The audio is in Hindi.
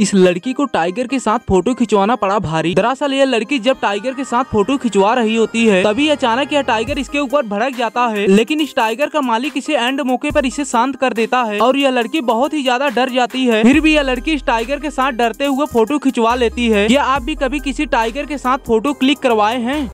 इस लड़की को टाइगर के साथ फोटो खिंचवाना पड़ा भारी दरअसल यह लड़की जब टाइगर के साथ फोटो खिंचवा रही होती है तभी अचानक यह टाइगर इसके ऊपर भड़क जाता है लेकिन इस टाइगर का मालिक इसे एंड मौके पर इसे शांत कर देता है और यह लड़की बहुत ही ज्यादा डर जाती है फिर भी यह लड़की इस टाइगर के साथ डरते हुए फोटो खिंचवा लेती है या आप भी कभी किसी टाइगर के साथ फोटो क्लिक करवाए हैं